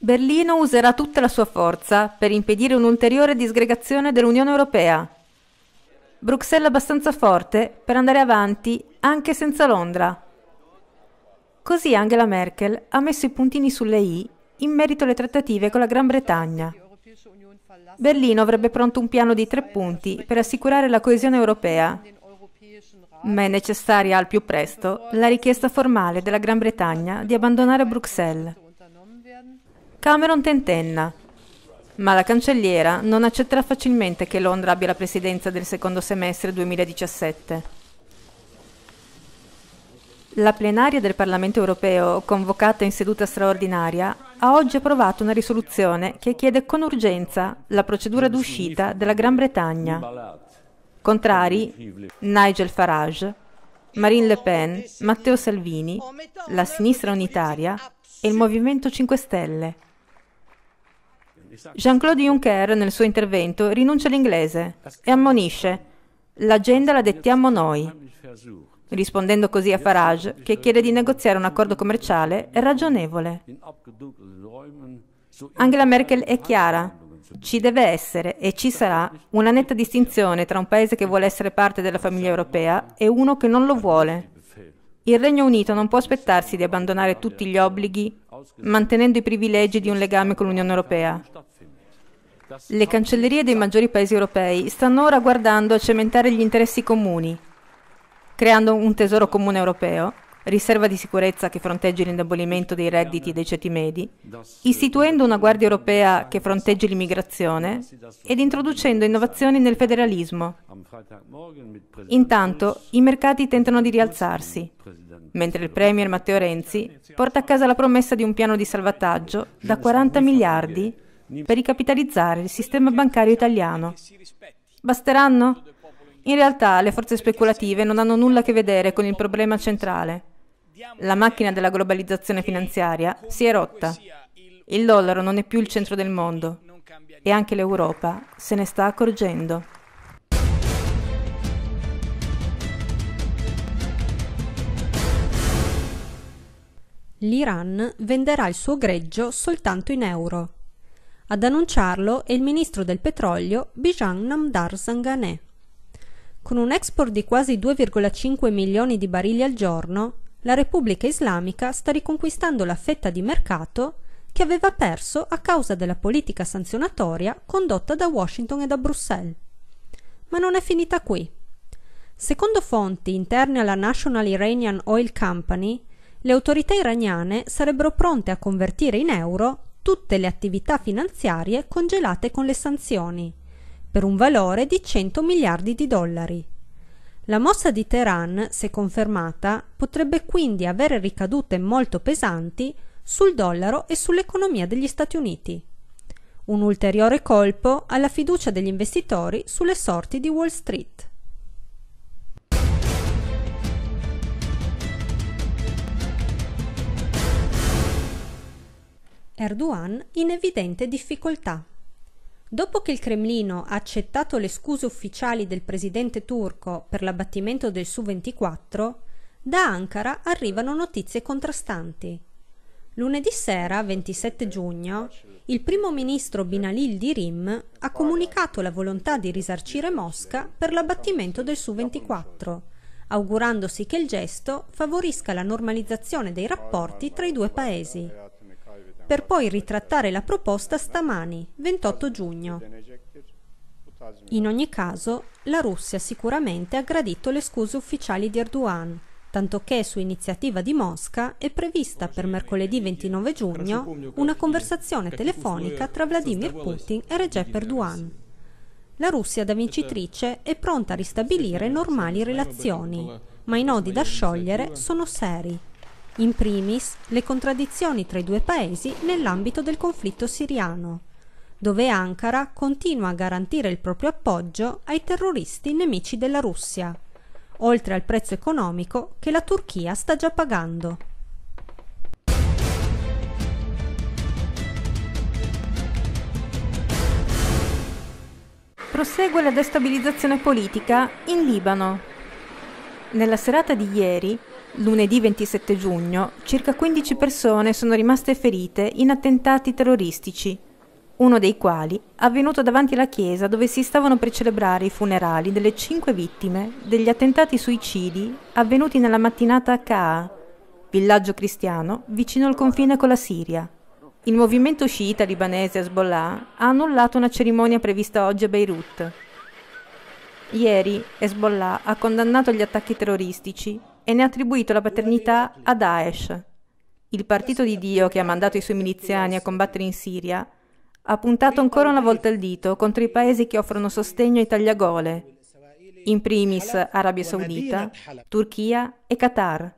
Berlino userà tutta la sua forza per impedire un'ulteriore disgregazione dell'Unione Europea. Bruxelles abbastanza forte per andare avanti anche senza Londra. Così Angela Merkel ha messo i puntini sulle i in merito alle trattative con la Gran Bretagna. Berlino avrebbe pronto un piano di tre punti per assicurare la coesione europea, ma è necessaria al più presto la richiesta formale della Gran Bretagna di abbandonare Bruxelles. Cameron tentenna, ma la cancelliera non accetterà facilmente che Londra abbia la presidenza del secondo semestre 2017. La plenaria del Parlamento europeo, convocata in seduta straordinaria, ha oggi approvato una risoluzione che chiede con urgenza la procedura d'uscita della Gran Bretagna. Contrari Nigel Farage, Marine Le Pen, Matteo Salvini, la sinistra unitaria e il Movimento 5 Stelle. Jean-Claude Juncker nel suo intervento rinuncia all'inglese e ammonisce l'agenda la dettiamo noi, rispondendo così a Farage che chiede di negoziare un accordo commerciale ragionevole. Angela Merkel è chiara, ci deve essere e ci sarà una netta distinzione tra un paese che vuole essere parte della famiglia europea e uno che non lo vuole. Il Regno Unito non può aspettarsi di abbandonare tutti gli obblighi mantenendo i privilegi di un legame con l'Unione Europea. Le cancellerie dei maggiori paesi europei stanno ora guardando a cementare gli interessi comuni, creando un tesoro comune europeo riserva di sicurezza che fronteggi l'indebolimento dei redditi dei ceti medi, istituendo una guardia europea che fronteggi l'immigrazione ed introducendo innovazioni nel federalismo. Intanto i mercati tentano di rialzarsi, mentre il Premier Matteo Renzi porta a casa la promessa di un piano di salvataggio da 40 miliardi per ricapitalizzare il sistema bancario italiano. Basteranno? In realtà le forze speculative non hanno nulla a che vedere con il problema centrale. La macchina della globalizzazione finanziaria si è rotta. Il dollaro non è più il centro del mondo e anche l'Europa se ne sta accorgendo. L'Iran venderà il suo greggio soltanto in euro. Ad annunciarlo è il ministro del petrolio Bijan Namdar Zanganeh. Con un export di quasi 2,5 milioni di barili al giorno, la Repubblica Islamica sta riconquistando la fetta di mercato che aveva perso a causa della politica sanzionatoria condotta da Washington e da Bruxelles. Ma non è finita qui. Secondo fonti interne alla National Iranian Oil Company, le autorità iraniane sarebbero pronte a convertire in euro tutte le attività finanziarie congelate con le sanzioni, per un valore di 100 miliardi di dollari. La mossa di Teheran, se confermata, potrebbe quindi avere ricadute molto pesanti sul dollaro e sull'economia degli Stati Uniti. Un ulteriore colpo alla fiducia degli investitori sulle sorti di Wall Street. Erdogan in evidente difficoltà. Dopo che il Cremlino ha accettato le scuse ufficiali del presidente turco per l'abbattimento del Su-24, da Ankara arrivano notizie contrastanti. Lunedì sera, 27 giugno, il primo ministro Binalil Dirim ha comunicato la volontà di risarcire Mosca per l'abbattimento del Su-24, augurandosi che il gesto favorisca la normalizzazione dei rapporti tra i due paesi per poi ritrattare la proposta stamani, 28 giugno. In ogni caso, la Russia sicuramente ha gradito le scuse ufficiali di Erdogan, tanto che su iniziativa di Mosca è prevista per mercoledì 29 giugno una conversazione telefonica tra Vladimir Putin e Recep Erdogan. La Russia da vincitrice è pronta a ristabilire normali relazioni, ma i nodi da sciogliere sono seri in primis le contraddizioni tra i due paesi nell'ambito del conflitto siriano, dove Ankara continua a garantire il proprio appoggio ai terroristi nemici della Russia, oltre al prezzo economico che la Turchia sta già pagando. Prosegue la destabilizzazione politica in Libano. Nella serata di ieri Lunedì 27 giugno circa 15 persone sono rimaste ferite in attentati terroristici, uno dei quali avvenuto davanti alla chiesa dove si stavano per celebrare i funerali delle cinque vittime degli attentati suicidi avvenuti nella mattinata a Kaa, villaggio cristiano vicino al confine con la Siria. Il movimento sciita libanese Hezbollah ha annullato una cerimonia prevista oggi a Beirut. Ieri Hezbollah ha condannato gli attacchi terroristici e ne ha attribuito la paternità a Daesh. Il partito di Dio che ha mandato i suoi miliziani a combattere in Siria ha puntato ancora una volta il dito contro i paesi che offrono sostegno ai tagliagole, in primis Arabia Saudita, Turchia e Qatar.